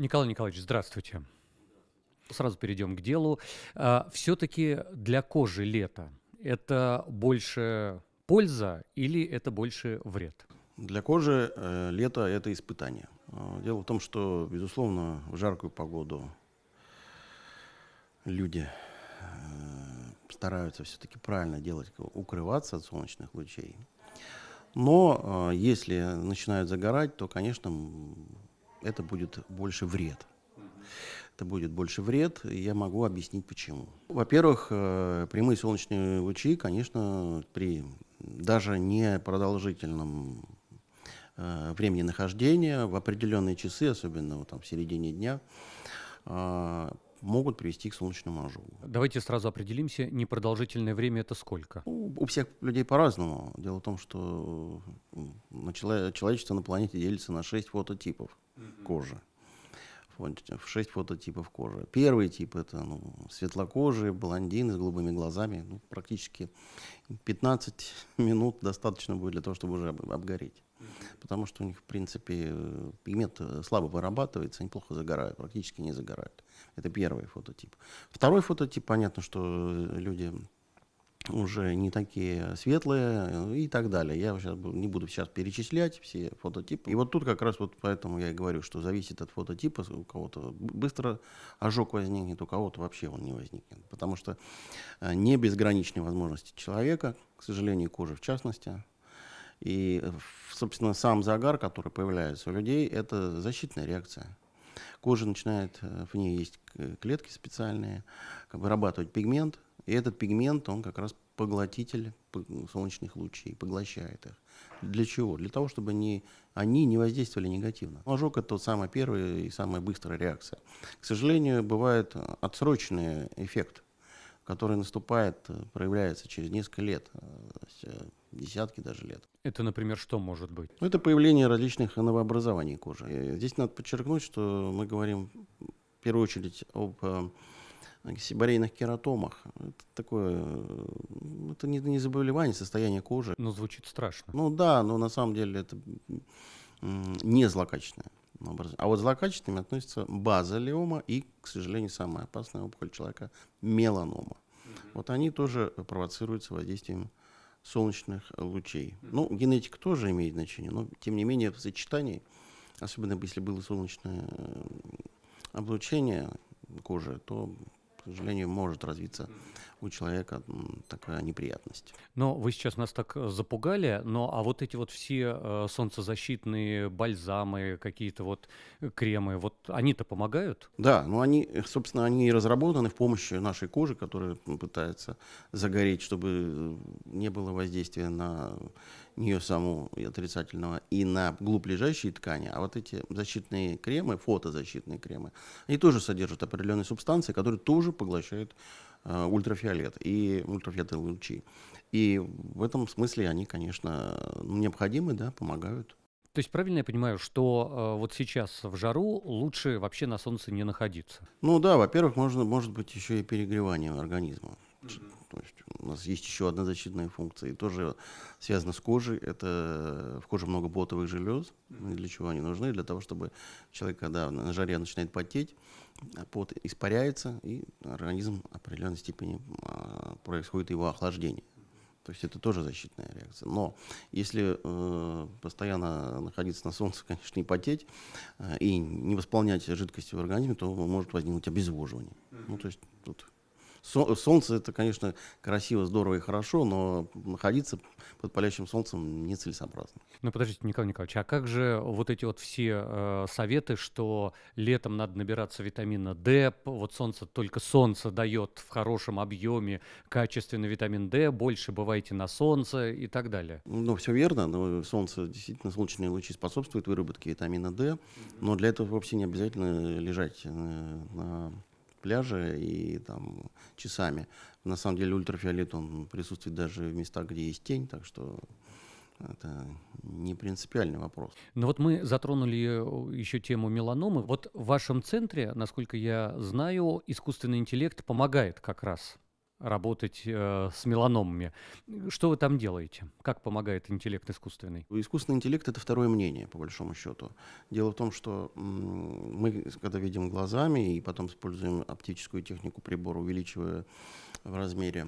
Николай Николаевич, здравствуйте. Сразу перейдем к делу. А, все-таки для кожи лето – это больше польза или это больше вред? Для кожи э, лето – это испытание. А, дело в том, что, безусловно, в жаркую погоду люди э, стараются все-таки правильно делать, укрываться от солнечных лучей. Но э, если начинают загорать, то, конечно, это будет больше вред. Это будет больше вред, и я могу объяснить почему. Во-первых, э, прямые солнечные лучи, конечно, при даже не продолжительном э, времени нахождения в определенные часы, особенно вот, там, в середине дня, а, могут привести к солнечному ожогу. Давайте сразу определимся, непродолжительное время это сколько? Ну, у всех людей по-разному. Дело в том, что человечество на планете делится на 6 фототипов кожи. В 6 фототипов кожи. Первый тип это ну, светлокожие, блондины с голубыми глазами. Ну, практически 15 минут достаточно будет для того, чтобы уже обгореть потому что у них, в принципе, пигмент э, слабо вырабатывается, они плохо загорают, практически не загорают. Это первый фототип. Второй фототип, понятно, что э, люди уже не такие светлые э, и так далее. Я сейчас не буду сейчас перечислять все фототипы. И вот тут как раз вот поэтому я и говорю, что зависит от фототипа. У кого-то быстро ожог возникнет, у кого-то вообще он не возникнет. Потому что не безграничные возможности человека, к сожалению, кожи в частности, и, собственно, сам загар, который появляется у людей, это защитная реакция. Кожа начинает, э, в ней есть клетки специальные, вырабатывать пигмент, и этот пигмент, он как раз поглотитель солнечных лучей, поглощает их. Для чего? Для того, чтобы не, они не воздействовали негативно. Ожог – это самая первая и самая быстрая реакция. К сожалению, бывает отсроченный эффект – который наступает, э, проявляется через несколько лет, э, э, десятки даже лет. Это, например, что может быть? Ну, это появление различных новообразований кожи. Здесь надо подчеркнуть, что мы говорим в первую очередь об сибарейных кератомах. Это такое, это не, не заболевание, состояние кожи. Но звучит страшно. Ну да, но на самом деле это не злокачественное образом. А вот злокачественными относятся базалиома и, к сожалению, самая опасная опухоль человека – меланома. Вот они тоже провоцируются воздействием солнечных лучей. Ну, генетика тоже имеет значение, но, тем не менее, в сочетании, особенно если было солнечное э, облучение кожи, то, к сожалению, может развиться у человека такая неприятность. Но вы сейчас нас так э, запугали, но а вот эти вот все э, солнцезащитные бальзамы, какие-то вот э, кремы, вот они-то помогают? Да, ну они, собственно, они разработаны в помощи нашей кожи, которая пытается загореть, чтобы не было воздействия на нее саму и отрицательного, и на глуближащие ткани. А вот эти защитные кремы, фотозащитные кремы, они тоже содержат определенные субстанции, которые тоже поглощают Э, ультрафиолет и ультрафиолетовые лучи. И в этом смысле они, конечно, ну, необходимы, да, помогают. То есть правильно я понимаю, что э, вот сейчас в жару лучше вообще на солнце не находиться? Ну да, во-первых, можно, может быть еще и перегревание организма. Mm-hmm. То есть у нас есть еще одна защитная функция, и тоже связана с кожей. Это э, в коже много ботовых желез. Для чего они нужны? Для того, чтобы человек, когда на жаре начинает потеть, а, пот испаряется, и организм в определенной степени а, происходит его охлаждение. То есть это тоже защитная реакция. Но если э, постоянно находиться на солнце, конечно, не потеть э, и не восполнять жидкости в организме, то может возникнуть обезвоживание. Mm-hmm. Ну, то есть тут солнце это, конечно, красиво, здорово и хорошо, но находиться под палящим солнцем нецелесообразно. Ну подождите, Николай Николаевич, а как же вот эти вот все э, советы, что летом надо набираться витамина D, вот солнце только солнце дает в хорошем объеме качественный витамин D, больше бывайте на солнце и так далее. Ну все верно, но солнце действительно солнечные лучи способствуют выработке витамина D, но для этого вовсе не обязательно лежать э, на пляже и там часами. На самом деле ультрафиолет он присутствует даже в местах, где есть тень, так что это не принципиальный вопрос. Но вот мы затронули э, еще тему меланомы. Вот в вашем центре, насколько я знаю, искусственный интеллект помогает как раз работать э, с меланомами. Что вы там делаете? Как помогает интеллект искусственный? Искусственный интеллект это второе мнение, по большому счету. Дело в том, что мы, когда видим глазами и потом используем оптическую технику прибора, увеличивая в размере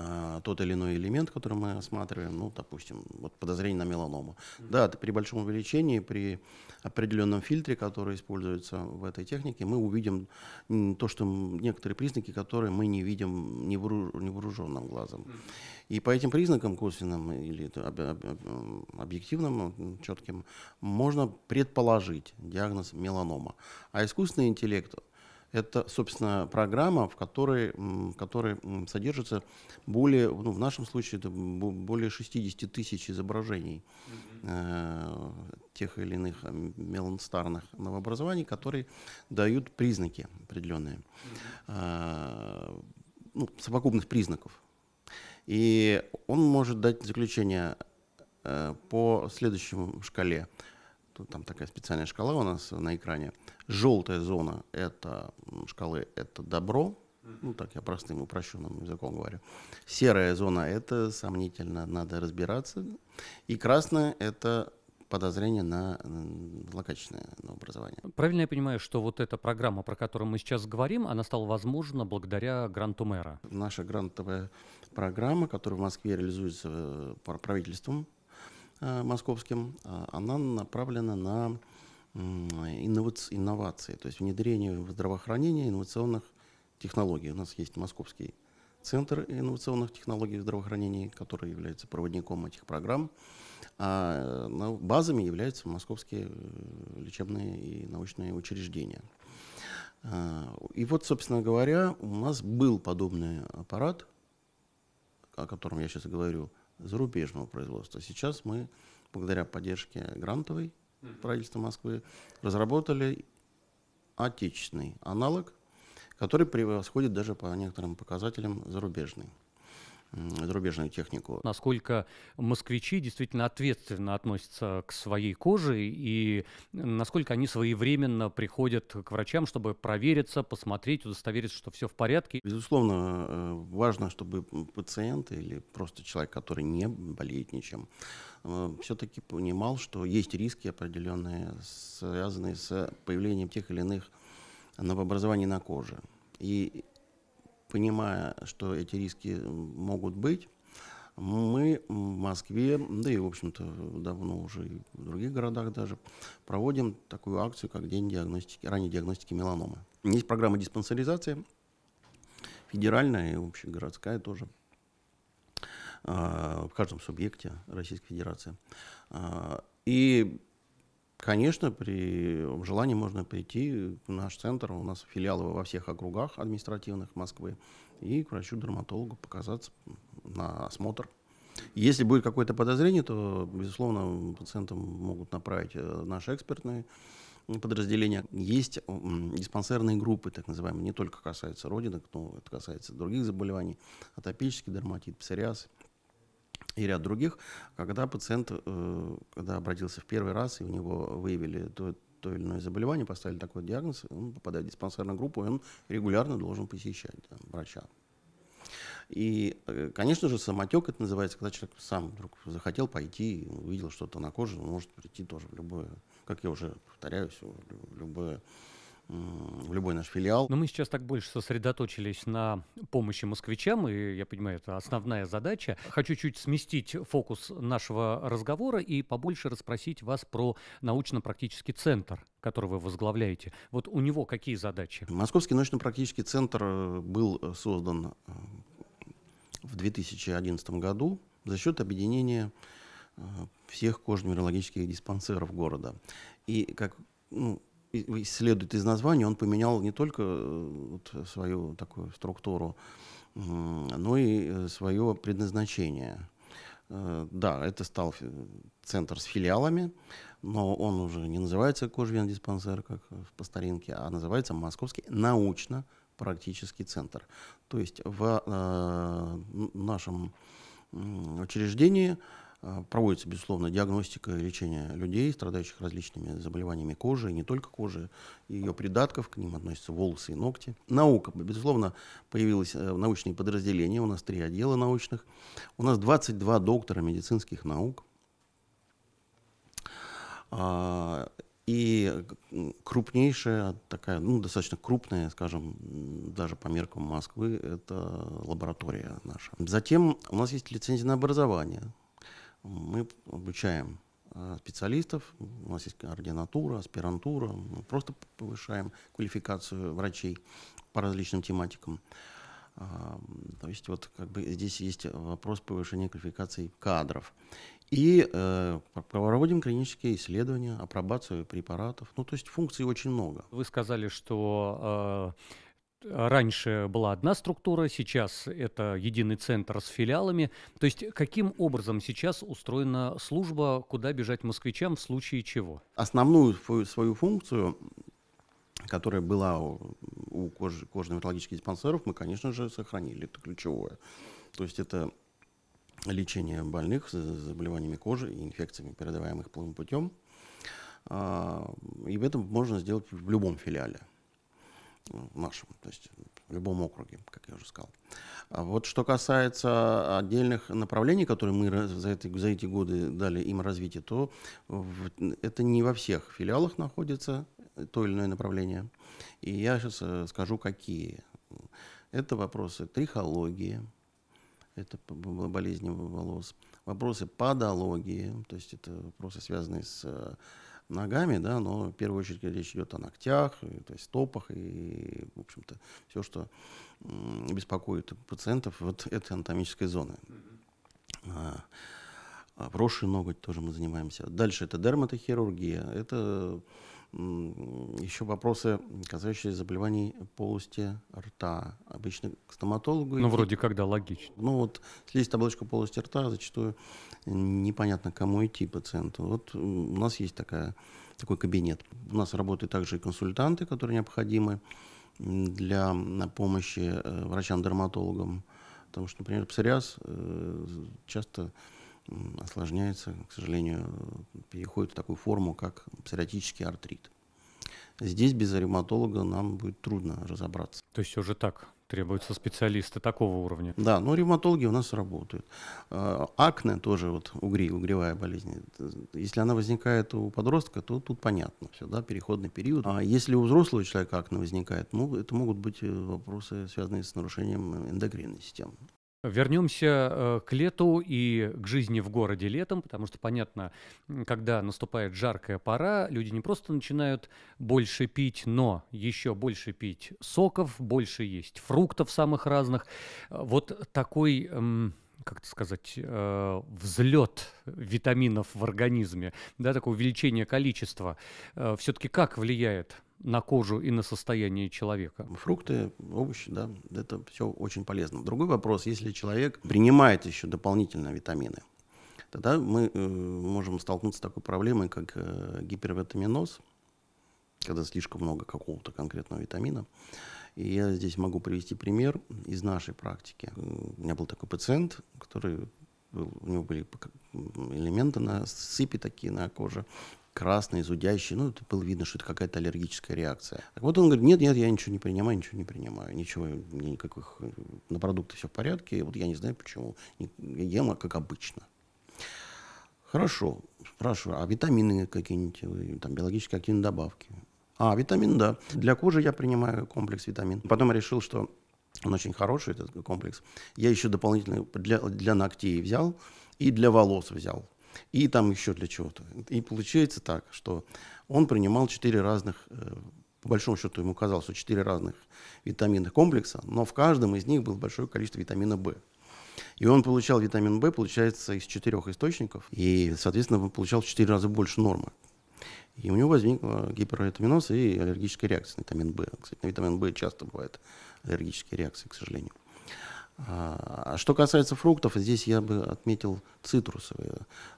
а, тот или иной элемент, который мы осматриваем, ну, допустим, вот подозрение на меланому. Mm-hmm. Да, при большом увеличении, при определенном фильтре, который используется в этой технике, мы увидим то, что некоторые признаки, которые мы не видим невооруженным глазом. Mm-hmm. И по этим признакам, косвенным или объективным, четким, можно предположить диагноз меланома. А искусственный интеллект, это, собственно, программа, в которой, в которой содержится более, ну, в нашем случае, это более 60 тысяч изображений э, тех или иных меланстарных новообразований, которые дают признаки определенные, mm э, ну, совокупных признаков. И он может дать заключение э, по следующему шкале – там такая специальная шкала у нас на экране. Желтая зона это шкалы это добро, ну так я простым упрощенным языком говорю. Серая зона это сомнительно, надо разбираться. И красная это подозрение на злокачественное образование. Правильно я понимаю, что вот эта программа, про которую мы сейчас говорим, она стала возможна благодаря гранту мэра? Наша грантовая программа, которая в Москве реализуется э, правительством Э, московским, а, она направлена на инновации, то есть внедрение в здравоохранение инновационных технологий. У нас есть московский Центр инновационных технологий в здравоохранении, который является проводником этих программ. А э, базами являются московские э, лечебные и научные учреждения. А, и вот, собственно говоря, у нас был подобный аппарат, о котором я сейчас говорю, зарубежного производства. Сейчас мы, благодаря поддержке грантовой правительства Москвы, разработали отечественный аналог, который превосходит даже по некоторым показателям зарубежный зарубежную технику. Насколько москвичи действительно ответственно относятся к своей коже и насколько они своевременно приходят к врачам, чтобы провериться, посмотреть, удостовериться, что все в порядке? Безусловно, э, важно, чтобы пациент или просто человек, который не болеет ничем, э, все-таки понимал, что есть риски определенные, связанные с появлением тех или иных новообразований на коже. И понимая, что эти риски могут быть, мы в Москве, да и, в общем-то, давно уже и в других городах даже, проводим такую акцию, как День диагностики, ранней диагностики меланомы. Есть программа диспансеризации, федеральная и общегородская тоже, а, в каждом субъекте Российской Федерации. А, и Конечно, при желании можно прийти в наш центр. У нас филиалы во всех округах административных Москвы. И к врачу-дерматологу показаться на осмотр. Если будет какое-то подозрение, то, безусловно, пациентам могут направить э, наши экспертные подразделения. Есть диспансерные группы, так называемые, не только касается родинок, но это касается других заболеваний, атопический дерматит, псориаз и ряд других, когда пациент, э, когда обратился в первый раз, и у него выявили то, то или иное заболевание, поставили такой диагноз, он попадает в диспансерную группу, и он регулярно должен посещать там, врача. И, э, конечно же, самотек это называется, когда человек сам вдруг захотел пойти, увидел что-то на коже, он может прийти тоже в любое, как я уже повторяюсь, в любое в любой наш филиал. Но мы сейчас так больше сосредоточились на помощи москвичам, и я понимаю, это основная задача. Хочу чуть сместить фокус нашего разговора и побольше расспросить вас про научно-практический центр, который вы возглавляете. Вот у него какие задачи? Московский научно-практический центр э, был э, создан э, в 2011 году за счет объединения всех кожно-вирологических диспансеров города. И как ну, следует из названия, он поменял не только э, вот свою такую структуру, но и э, свое предназначение. Э, да, это стал центр с филиалами, но он уже не называется кожвен-диспансер, как в постаринке, а называется Московский научно-практический центр. То есть в нашем учреждении Э, проводится, безусловно, диагностика и лечение людей, страдающих различными заболеваниями кожи, и не только кожи, ее придатков, к ним относятся волосы и ногти. Наука, безусловно, появилось э, научные подразделения, у нас три отдела научных, у нас 22 доктора медицинских наук, а, и крупнейшая, такая, ну, достаточно крупная, скажем, даже по меркам Москвы, это лаборатория наша. Затем у нас есть лицензия на образование – мы обучаем а, специалистов, у нас есть ординатура, аспирантура, мы просто повышаем квалификацию врачей по различным тематикам. А, то есть вот как бы здесь есть вопрос повышения квалификации кадров. И э, проводим клинические исследования, апробацию препаратов. Ну, то есть функций очень много. Вы сказали, что э, Раньше была одна структура, сейчас это единый центр с филиалами. То есть каким образом сейчас устроена служба, куда бежать москвичам в случае чего? Основную свою функцию, которая была у кож- кожно-неврологических диспансеров, мы, конечно же, сохранили. Это ключевое. То есть это лечение больных с заболеваниями кожи и инфекциями, передаваемых половым путем. А, и в этом можно сделать в любом филиале нашем, то есть в любом округе, как я уже сказал. А вот что касается отдельных направлений, которые мы за эти, за эти годы дали им развитие, то в, это не во всех филиалах находится то или иное направление. И я сейчас э, скажу, какие. Это вопросы трихологии, это болезни волос, вопросы падологии, то есть это вопросы, связанные с э, ногами, да, но в первую очередь речь идет о ногтях, то есть стопах и, в общем-то, все, что беспокоит пациентов вот этой анатомической зоны. А, а, Прошлый ноготь тоже мы занимаемся. Дальше это дерматохирургия, это еще вопросы, касающиеся заболеваний полости рта. Обычно к стоматологу... Ну, идти. вроде как, да, логично. Ну, вот слезть таблочку полости рта зачастую непонятно, кому идти пациенту. Вот у нас есть такая, такой кабинет. У нас работают также и консультанты, которые необходимы для помощи э, врачам-дерматологам. Потому что, например, псориаз э, часто осложняется, к сожалению, переходит в такую форму, как псориатический артрит. Здесь без ревматолога нам будет трудно разобраться. То есть уже так требуются специалисты такого уровня? Да, но ну, ревматологи у нас работают. А, акне тоже, вот угри, угревая болезнь, если она возникает у подростка, то тут понятно, все, да, переходный период. А если у взрослого человека акне возникает, ну, это могут быть э, вопросы, связанные с нарушением эндокринной системы. Вернемся э, к лету и к жизни в городе летом, потому что, понятно, когда наступает жаркая пора, люди не просто начинают больше пить, но еще больше пить соков, больше есть фруктов самых разных. Вот такой эм, как это сказать, э, взлет витаминов в организме, да, такое увеличение количества, э, все-таки как влияет на кожу и на состояние человека? Фрукты, овощи, да, это все очень полезно. Другой вопрос, если человек принимает еще дополнительно витамины, тогда мы э, можем столкнуться с такой проблемой, как э, гипервитаминоз, когда слишком много какого-то конкретного витамина. И я здесь могу привести пример из нашей практики. Э, у меня был такой пациент, который был, у него были элементы на сыпи такие на коже, красные, зудящие. Ну, это было видно, что это какая-то аллергическая реакция. Так вот он говорит, нет, нет, я ничего не принимаю, ничего не принимаю. Ничего, мне никаких, э, на продукты все в порядке. Вот я не знаю, почему. Я ем, а как обычно. Хорошо, спрашиваю, а витамины какие-нибудь, э, там, биологически активные добавки? А, витамин, да. Для кожи я принимаю комплекс витамин. Потом решил, что он очень хороший, этот комплекс. Я еще дополнительно для, для ногтей взял и для волос взял. И там еще для чего-то. И получается так, что он принимал четыре разных, э, по большому счету ему казалось, что четыре разных витаминных комплекса, но в каждом из них было большое количество витамина В. И он получал витамин В, получается, из четырех источников, и, соответственно, получал в четыре раза больше нормы. И у него возник гипервитаминоз и аллергическая реакция на витамин В. Кстати, на витамин В часто бывает аллергические реакции, к сожалению. А, а что касается фруктов, здесь я бы отметил цитрусовые.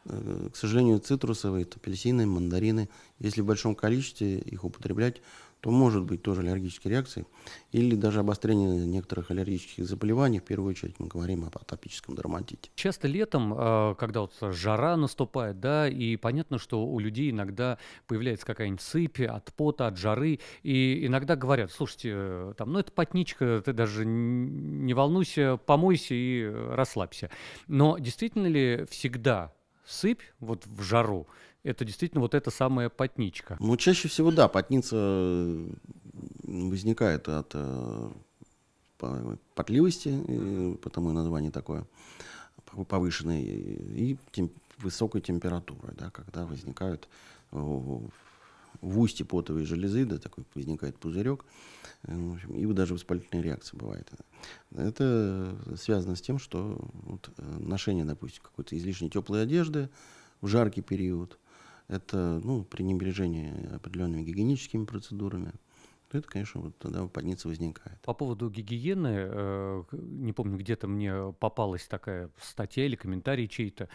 Э, к сожалению, цитрусовые, это апельсины, мандарины. Если в большом количестве их употреблять, то может быть тоже аллергические реакции или даже обострение некоторых аллергических заболеваний. В первую очередь мы говорим об атопическом дерматите. Часто летом, а, когда вот жара наступает, да, и понятно, что у людей иногда появляется какая-нибудь сыпь от пота, от жары, и иногда говорят, слушайте, э, там, ну это потничка, ты даже не волнуйся, помойся и расслабься. Но действительно ли всегда сыпь вот в жару это действительно вот эта самая потничка. Ну, чаще всего, да, потница возникает от э, потливости, потому и название такое, повышенной и тем, высокой температуры, да, когда возникают в устье потовой железы, да, такой возникает пузырек, э, и даже воспалительная реакция бывает. Это связано с тем, что вот, э, ношение, допустим, какой-то излишней теплой одежды в жаркий период – это ну, пренебрежение определенными гигиеническими процедурами, то это, конечно, вот тогда подница возникает. По поводу гигиены, э, не помню, где-то мне попалась такая статья или комментарий чей-то,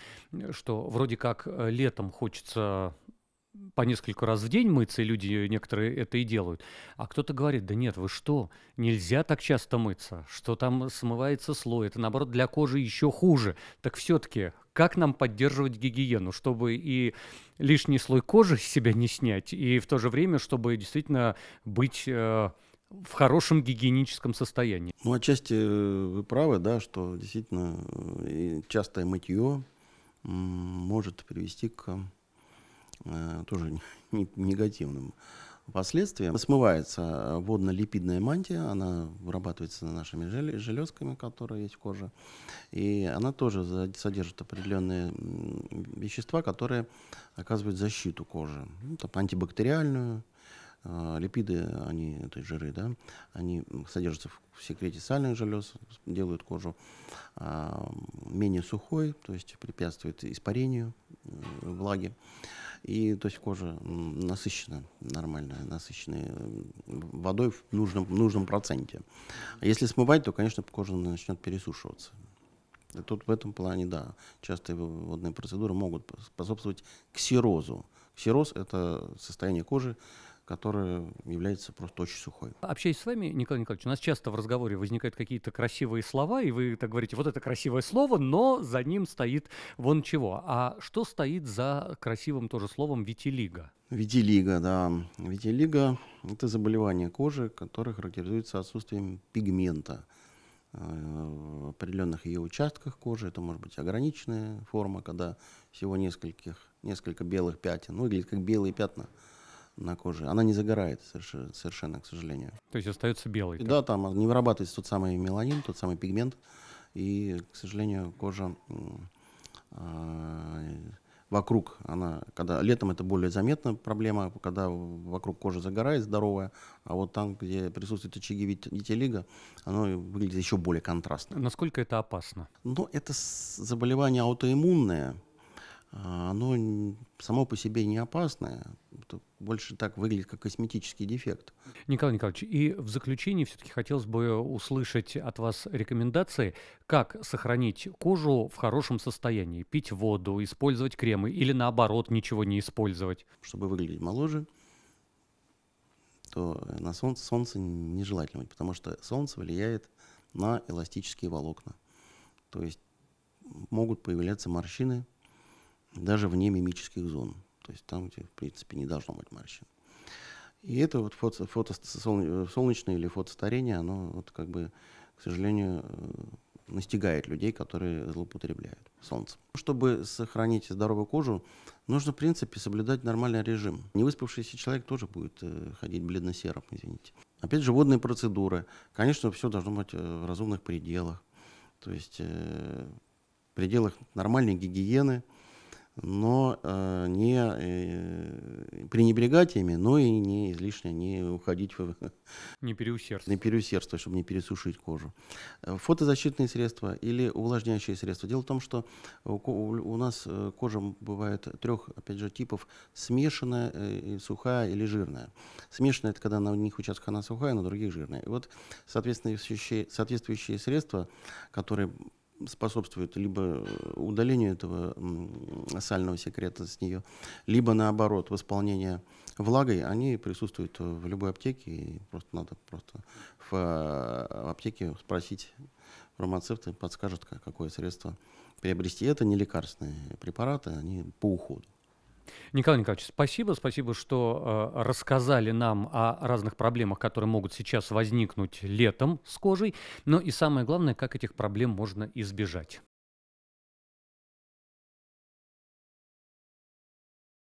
что вроде как э, летом хочется по несколько раз в день мыться, и люди некоторые это и делают. А кто-то говорит, да нет, вы что, нельзя так часто мыться, что там смывается слой, это наоборот для кожи еще хуже. Так все-таки как нам поддерживать гигиену, чтобы и лишний слой кожи с себя не снять, и в то же время, чтобы действительно быть э, в хорошем гигиеническом состоянии. Ну, отчасти э, вы правы, да, что действительно э, частое мытье может привести к Э, тоже негативным последствиям. Смывается водно-липидная мантия, она вырабатывается нашими железками, которые есть в коже, и она тоже содержит определенные вещества, которые оказывают защиту кожи, ну, там, антибактериальную, э, липиды, они, то жиры, да, они содержатся в секрете сальных желез, делают кожу а, менее сухой, то есть препятствует испарению э, влаги. И то есть кожа насыщена нормальная, насыщенная водой в нужном, в нужном проценте. А если смывать, то, конечно, кожа начнет пересушиваться. И тут в этом плане, да, частые водные процедуры могут способствовать ксерозу. Ксероз – это состояние кожи, которая является просто очень сухой. Общаясь с вами, Николай Николаевич, у нас часто в разговоре возникают какие-то красивые слова, и вы так говорите, вот это красивое слово, но за ним стоит вон чего. А что стоит за красивым тоже словом витилиго? Витилиго, да. Витилиго – это заболевание кожи, которое характеризуется отсутствием пигмента э, в определенных ее участках кожи. Это может быть ограниченная форма, когда всего нескольких, несколько белых пятен, ну, выглядит как белые пятна – на коже. Она не загорает совершенно, совершенно к сожалению. То есть остается белой? Да, там не вырабатывается тот самый меланин, тот самый пигмент. И, к сожалению, кожа а, вокруг, она, когда летом это более заметна проблема, когда вокруг кожи загорает здоровая, а вот там, где присутствует очаги витилиго, оно выглядит еще более контрастно. Насколько это опасно? Ну, это заболевание аутоиммунное, а, оно само по себе не опасное, это больше так выглядит, как косметический дефект. Николай Николаевич, и в заключении все-таки хотелось бы услышать от вас рекомендации, как сохранить кожу в хорошем состоянии. Пить воду, использовать кремы или наоборот ничего не использовать. Чтобы выглядеть моложе, то на солнце, солнце нежелательно, потому что солнце влияет на эластические волокна. То есть могут появляться морщины даже вне мимических зон то есть там, где, в принципе, не должно быть морщин. И это вот фото, фото э, солнечное или фотостарение, оно вот как бы, к сожалению, э, настигает людей, которые злоупотребляют солнцем. Чтобы сохранить здоровую кожу, нужно, в принципе, соблюдать нормальный режим. Невыспавшийся человек тоже будет э, ходить бледно-серым, извините. Опять же, водные процедуры. Конечно, все должно быть в разумных пределах. То есть в пределах нормальной гигиены – но э, не э, пренебрегать ими, но и не излишне не уходить в... Не переусердствовать. Не переусердствовать, чтобы не пересушить кожу. Э, фотозащитные средства или увлажняющие средства. Дело в том, что у, у нас э, кожа бывает трех, опять же, типов. Смешанная, э, сухая или жирная. Смешанная – это когда на одних участках она сухая, на других жирная. И вот соответствующие, соответствующие средства, которые способствует либо э, удалению этого сального секрета с нее, либо наоборот, восполнение влагой, они присутствуют в любой аптеке. И просто надо просто в э, аптеке спросить фармацевты, подскажут, какое средство приобрести. Это не лекарственные препараты, они по уходу. Николай Николаевич, спасибо. Спасибо, что э, рассказали нам о разных проблемах, которые могут сейчас возникнуть летом с кожей. Но и самое главное, как этих проблем можно избежать.